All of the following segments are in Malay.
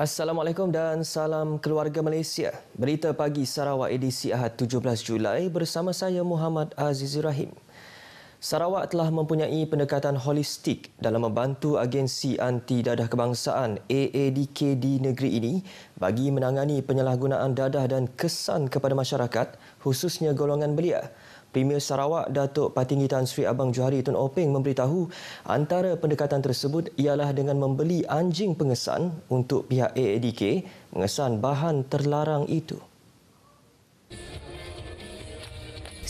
Assalamualaikum dan salam keluarga Malaysia. Berita pagi Sarawak edisi Ahad 17 Julai bersama saya Muhammad Aziz Rahim. Sarawak telah mempunyai pendekatan holistik dalam membantu agensi anti dadah kebangsaan AADK di negeri ini bagi menangani penyalahgunaan dadah dan kesan kepada masyarakat khususnya golongan belia. Premier Sarawak Datuk Patinggi Tan Sri Abang Johari Tun Openg memberitahu antara pendekatan tersebut ialah dengan membeli anjing pengesan untuk pihak AADK mengesan bahan terlarang itu.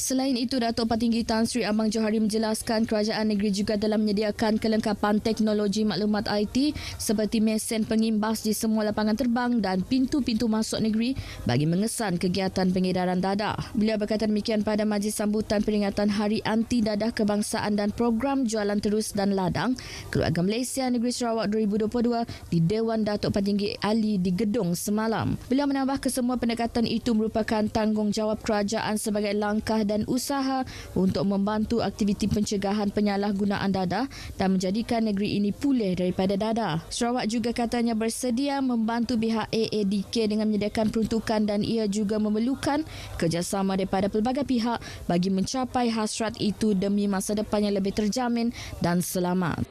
Selain itu, Datuk Patinggi Tan Sri Amang Johari menjelaskan kerajaan negeri juga dalam menyediakan kelengkapan teknologi maklumat IT seperti mesin pengimbas di semua lapangan terbang dan pintu-pintu masuk negeri bagi mengesan kegiatan pengedaran dadah. Beliau berkata demikian pada majlis sambutan peringatan Hari Anti Dadah Kebangsaan dan Program Jualan Terus dan Ladang Keluarga Malaysia Negeri Sarawak 2022 di Dewan Datuk Patinggi Ali di Gedung semalam. Beliau menambah kesemua pendekatan itu merupakan tanggungjawab kerajaan sebagai langkah dan usaha untuk membantu aktiviti pencegahan penyalahgunaan dadah dan menjadikan negeri ini pulih daripada dadah. Sarawak juga katanya bersedia membantu pihak AADK dengan menyediakan peruntukan dan ia juga memerlukan kerjasama daripada pelbagai pihak bagi mencapai hasrat itu demi masa depan yang lebih terjamin dan selamat.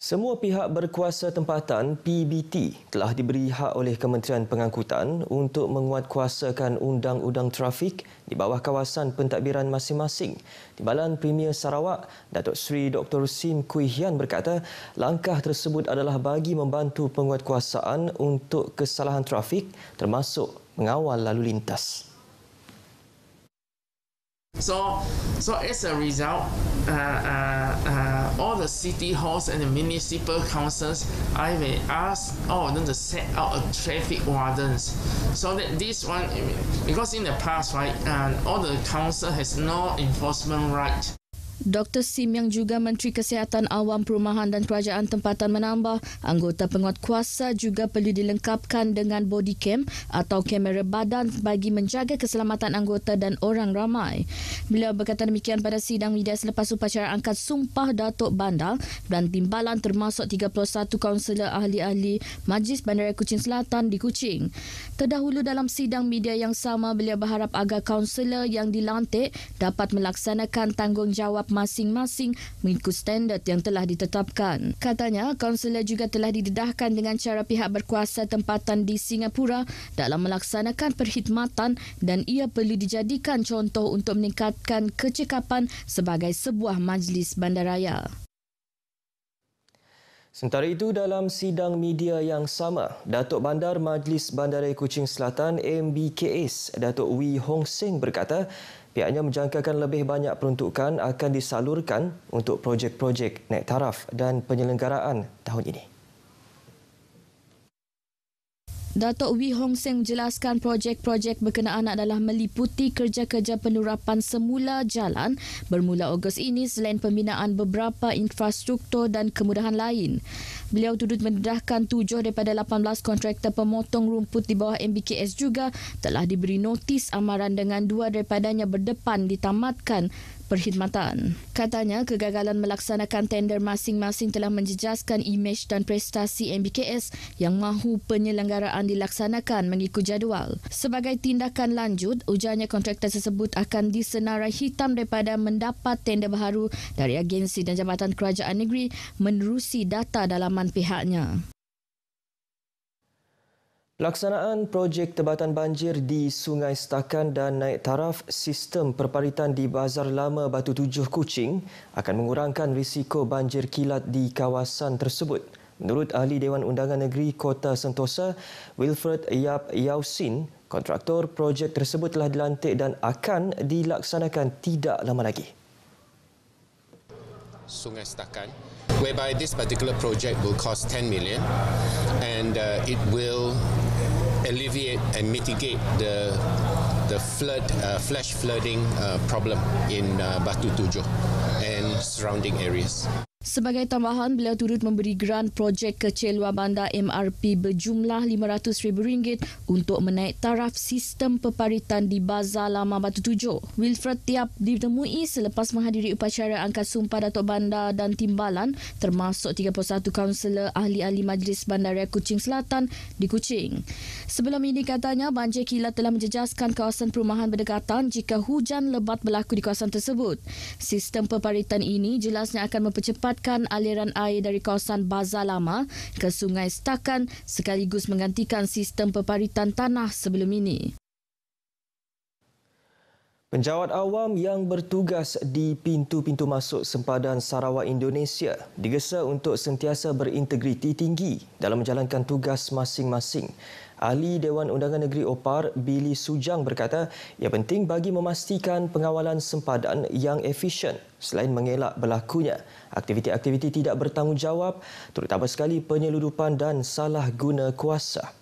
Semua pihak berkuasa tempatan PBT telah diberi hak oleh Kementerian Pengangkutan untuk menguatkuasakan undang-undang trafik di bawah kawasan pentadbiran masing-masing. Timbalan Premier Sarawak, Datuk Seri Dr. Sim Kui Hian berkata, langkah tersebut adalah bagi membantu penguatkuasaan untuk kesalahan trafik termasuk mengawal lalu lintas. So, so as a result, uh, uh, uh, all the city halls and the municipal councils, I may ask all of oh, them to set out a traffic wardens. So that this one, because in the past, right, uh, all the council has no enforcement right. Dr. Sim yang juga Menteri Kesihatan Awam Perumahan dan Kerajaan Tempatan menambah anggota penguat kuasa juga perlu dilengkapkan dengan body cam atau kamera badan bagi menjaga keselamatan anggota dan orang ramai. Beliau berkata demikian pada sidang media selepas upacara angkat sumpah Datuk Bandar dan timbalan termasuk 31 kaunselor ahli-ahli Majlis Bandaraya Kuching Selatan di Kuching. Terdahulu dalam sidang media yang sama, beliau berharap agar kaunselor yang dilantik dapat melaksanakan tanggungjawab masing-masing mengikut standard yang telah ditetapkan. Katanya, kaunselor juga telah didedahkan dengan cara pihak berkuasa tempatan di Singapura dalam melaksanakan perkhidmatan dan ia perlu dijadikan contoh untuk meningkatkan kecekapan sebagai sebuah majlis bandaraya. Sementara itu dalam sidang media yang sama, Datuk Bandar Majlis Bandaraya Kuching Selatan MBKS Datuk Wee Hong Seng berkata, pihaknya menjangkakan lebih banyak peruntukan akan disalurkan untuk projek-projek naik taraf dan penyelenggaraan tahun ini. Datuk Wee Hong Seng menjelaskan projek-projek berkenaan adalah meliputi kerja-kerja penurapan semula jalan bermula Ogos ini selain pembinaan beberapa infrastruktur dan kemudahan lain. Beliau turut mendedahkan tujuh daripada 18 kontraktor pemotong rumput di bawah MBKS juga telah diberi notis amaran dengan dua daripadanya berdepan ditamatkan perkhidmatan. Katanya kegagalan melaksanakan tender masing-masing telah menjejaskan imej dan prestasi MBKS yang mahu penyelenggaraan dilaksanakan mengikut jadual. Sebagai tindakan lanjut, ujarnya kontraktor tersebut akan disenarai hitam daripada mendapat tender baharu dari agensi dan jabatan kerajaan negeri menerusi data dalaman pihaknya. Laksanaan projek tebatan banjir di Sungai Stakan dan naik taraf sistem perparitan di Bazar Lama Batu Tujuh Kuching akan mengurangkan risiko banjir kilat di kawasan tersebut. Menurut Ahli Dewan Undangan Negeri Kota Sentosa, Wilfred Yap Yausin, kontraktor projek tersebut telah dilantik dan akan dilaksanakan tidak lama lagi. Sungai Stakan whereby this particular project will cost 10 million and uh, it will alleviate and mitigate the the flood uh, flash flooding uh, problem in uh, Batu Tujuh and surrounding areas. Sebagai tambahan, beliau turut memberi grant projek kecil luar bandar MRP berjumlah RM500,000 untuk menaik taraf sistem peparitan di Bazar Lama Batu Tujuh. Wilfred Tiap ditemui selepas menghadiri upacara angkat sumpah Datuk Bandar dan Timbalan termasuk 31 kaunselor ahli-ahli Majlis Bandaraya Kuching Selatan di Kuching. Sebelum ini katanya, banjir kilat telah menjejaskan kawasan perumahan berdekatan jika hujan lebat berlaku di kawasan tersebut. Sistem peparitan ini jelasnya akan mempercepat memusatkan aliran air dari kawasan Bazar Lama ke Sungai Stakan sekaligus menggantikan sistem peparitan tanah sebelum ini. Penjawat awam yang bertugas di pintu-pintu masuk sempadan Sarawak Indonesia digesa untuk sentiasa berintegriti tinggi dalam menjalankan tugas masing-masing. Ahli Dewan Undangan Negeri OPAR Billy Sujang berkata ia penting bagi memastikan pengawalan sempadan yang efisien selain mengelak berlakunya aktiviti-aktiviti tidak bertanggungjawab terutama sekali penyeludupan dan salah guna kuasa.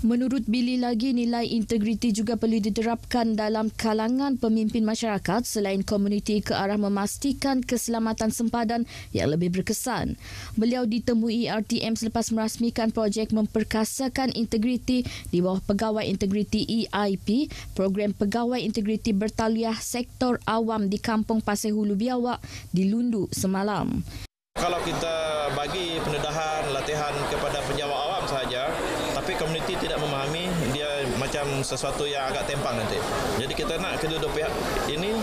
Menurut Billy lagi, nilai integriti juga perlu diterapkan dalam kalangan pemimpin masyarakat selain komuniti ke arah memastikan keselamatan sempadan yang lebih berkesan. Beliau ditemui RTM selepas merasmikan projek memperkasakan integriti di bawah Pegawai Integriti EIP, Program Pegawai Integriti Bertaliah Sektor Awam di Kampung Pasir Hulu Biawak di Lundu semalam. Kalau kita sesuatu yang agak tempang nanti. Jadi kita nak kedua-dua pihak ini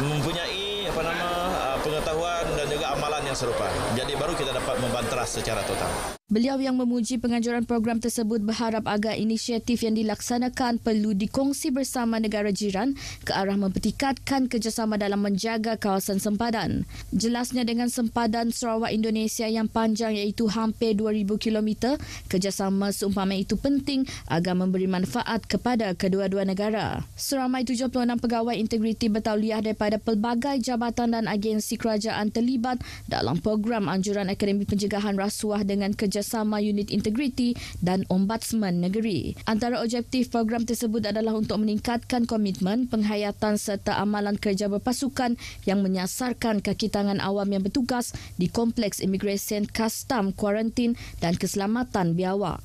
mempunyai apa nama uh, pengetahuan dan juga amalan yang serupa. Jadi baru kita dapat membanteras secara total. Beliau yang memuji penganjuran program tersebut berharap agar inisiatif yang dilaksanakan perlu dikongsi bersama negara jiran ke arah mempertikatkan kerjasama dalam menjaga kawasan sempadan. Jelasnya dengan sempadan Sarawak Indonesia yang panjang iaitu hampir 2,000 km, kerjasama seumpama itu penting agar memberi manfaat kepada kedua-dua negara. Seramai 76 pegawai integriti bertauliah daripada pelbagai jabatan dan agensi kerajaan terlibat dalam program anjuran Akademi Penjagaan Rasuah dengan kerja kerjasama unit integriti dan ombudsman negeri. Antara objektif program tersebut adalah untuk meningkatkan komitmen, penghayatan serta amalan kerja berpasukan yang menyasarkan kakitangan awam yang bertugas di Kompleks Imigresen, Kastam, Quarantine dan Keselamatan Biawak.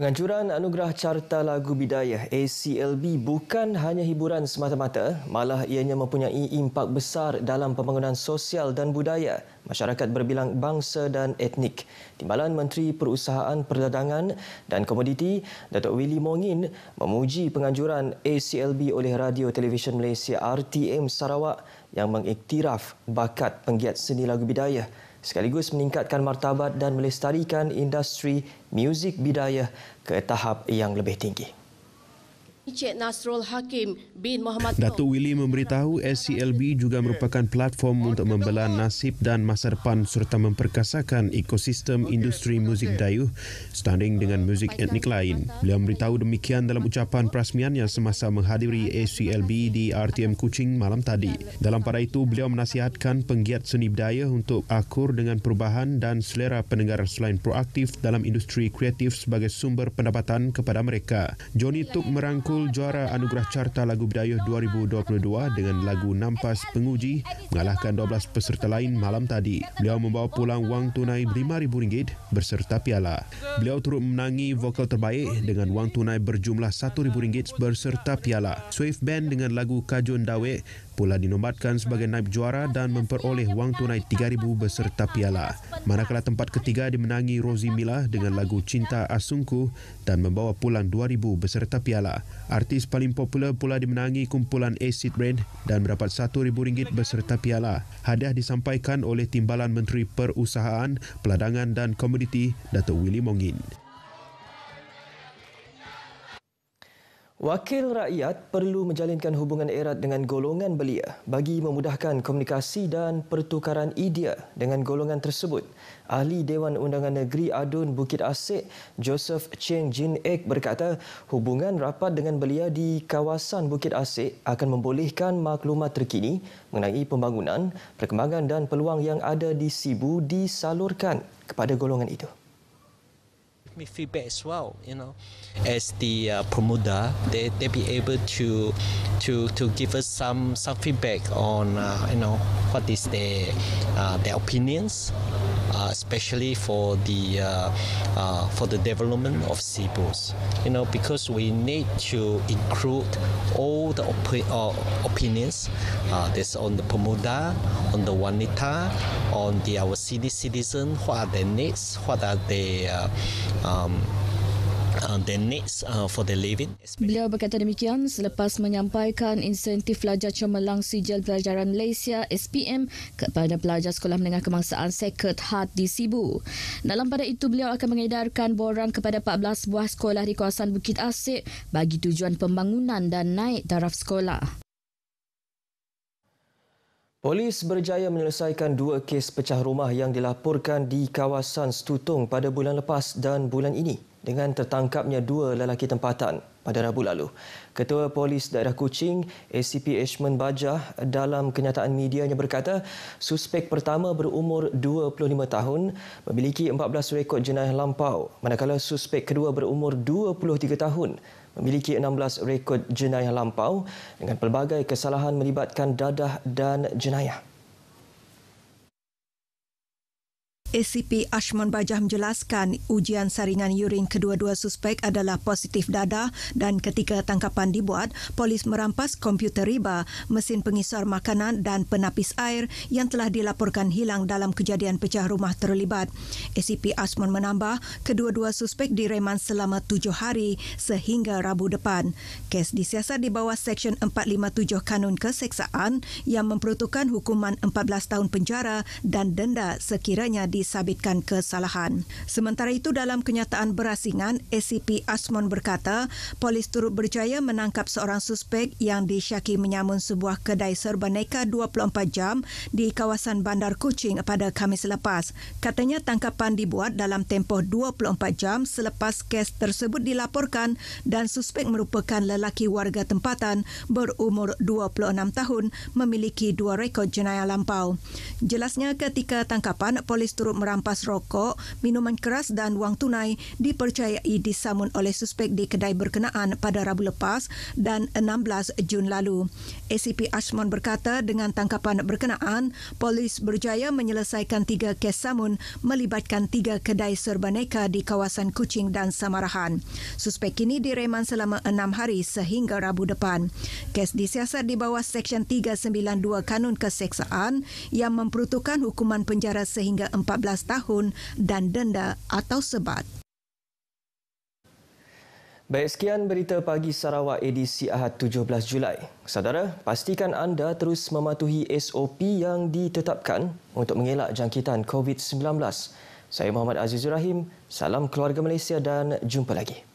Penganjuran Anugerah Carta Lagu Bidayah ACLB bukan hanya hiburan semata-mata, malah ianya mempunyai impak besar dalam pembangunan sosial dan budaya masyarakat berbilang bangsa dan etnik. Timbalan Menteri Perusahaan Perdagangan dan Komoditi, Datuk Willy Mongin, memuji penganjuran ACLB oleh Radio Televisyen Malaysia RTM Sarawak yang mengiktiraf bakat penggiat seni lagu bidayah sekaligus meningkatkan martabat dan melestarikan industri muzik bidayah ke tahap yang lebih tinggi. Encik Datuk Willy memberitahu SCLB juga merupakan platform untuk membela nasib dan masa depan serta memperkasakan ekosistem industri muzik dayuh standing dengan muzik etnik lain. Beliau memberitahu demikian dalam ucapan perasmiannya semasa menghadiri SCLB di RTM Kuching malam tadi. Dalam pada itu, beliau menasihatkan penggiat seni dayuh untuk akur dengan perubahan dan selera pendengar selain proaktif dalam industri kreatif sebagai sumber pendapatan kepada mereka. Johnny Tuk merangkul merangkul juara Anugerah Carta Lagu Bidayuh 2022 dengan lagu Nampas Penguji mengalahkan 12 peserta lain malam tadi. Beliau membawa pulang wang tunai RM5,000 berserta piala. Beliau turut menangi vokal terbaik dengan wang tunai berjumlah RM1,000 berserta piala. Swift Band dengan lagu Kajun Dawe pula dinobatkan sebagai naib juara dan memperoleh wang tunai 3000 beserta piala. Manakala tempat ketiga dimenangi Rosy Mila dengan lagu Cinta Asungku dan membawa pulang 2000 beserta piala. Artis paling popular pula dimenangi kumpulan Acid Rain dan mendapat RM1000 beserta piala. Hadiah disampaikan oleh Timbalan Menteri Perusahaan, Peladangan dan Komoditi Dato' Willy Mongin. Wakil rakyat perlu menjalinkan hubungan erat dengan golongan belia bagi memudahkan komunikasi dan pertukaran idea dengan golongan tersebut. Ahli Dewan Undangan Negeri Adun Bukit Asik, Joseph Cheng Jin Ek berkata, hubungan rapat dengan belia di kawasan Bukit Asik akan membolehkan maklumat terkini mengenai pembangunan, perkembangan dan peluang yang ada di Sibu disalurkan kepada golongan itu. me feedback as well. You know, as the uh, promoter, they they be able to to to give us some some feedback on uh, you know what is their uh, their opinions uh, especially for the uh, uh, for the development of Cebu's. You know, because we need to include all the opinions that's on the Pemuda, on the Wanita, on the our city citizen. What are their needs? What are their um, Uh, uh, beliau berkata demikian selepas menyampaikan insentif pelajar cemerlang sijil pelajaran Malaysia SPM kepada pelajar sekolah menengah kebangsaan Sacred Heart di Sibu. Dalam pada itu beliau akan mengedarkan borang kepada 14 buah sekolah di kawasan Bukit Asik bagi tujuan pembangunan dan naik taraf sekolah. Polis berjaya menyelesaikan dua kes pecah rumah yang dilaporkan di kawasan Stutong pada bulan lepas dan bulan ini dengan tertangkapnya dua lelaki tempatan pada Rabu lalu. Ketua Polis Daerah Kuching, ACP Ashman Bajah dalam kenyataan medianya berkata, suspek pertama berumur 25 tahun memiliki 14 rekod jenayah lampau, manakala suspek kedua berumur 23 tahun memiliki 16 rekod jenayah lampau dengan pelbagai kesalahan melibatkan dadah dan jenayah. SCP Ashman Bajah menjelaskan ujian saringan urin kedua-dua suspek adalah positif dada dan ketika tangkapan dibuat, polis merampas komputer riba, mesin pengisar makanan dan penapis air yang telah dilaporkan hilang dalam kejadian pecah rumah terlibat. SCP Ashman menambah, kedua-dua suspek direman selama tujuh hari sehingga Rabu depan. Kes disiasat di bawah Seksyen 457 Kanun Keseksaan yang memperuntukkan hukuman 14 tahun penjara dan denda sekiranya di disabitkan kesalahan. Sementara itu dalam kenyataan berasingan, ACP Asmon berkata, polis turut berjaya menangkap seorang suspek yang disyaki menyamun sebuah kedai serba neka 24 jam di kawasan Bandar Kuching pada Khamis lepas. Katanya tangkapan dibuat dalam tempoh 24 jam selepas kes tersebut dilaporkan dan suspek merupakan lelaki warga tempatan berumur 26 tahun memiliki dua rekod jenayah lampau. Jelasnya ketika tangkapan, polis turut turut merampas rokok, minuman keras dan wang tunai dipercayai disamun oleh suspek di kedai berkenaan pada Rabu lepas dan 16 Jun lalu. ACP Ashmon berkata dengan tangkapan berkenaan, polis berjaya menyelesaikan tiga kes samun melibatkan tiga kedai serbaneka di kawasan Kuching dan Samarahan. Suspek ini direman selama enam hari sehingga Rabu depan. Kes disiasat di bawah Seksyen 392 Kanun Keseksaan yang memperuntukkan hukuman penjara sehingga 15 tahun dan denda atau sebat. Baik, sekian berita pagi Sarawak edisi Ahad 17 Julai. Saudara, pastikan anda terus mematuhi SOP yang ditetapkan untuk mengelak jangkitan COVID-19. Saya Muhammad Azizur Rahim, salam keluarga Malaysia dan jumpa lagi.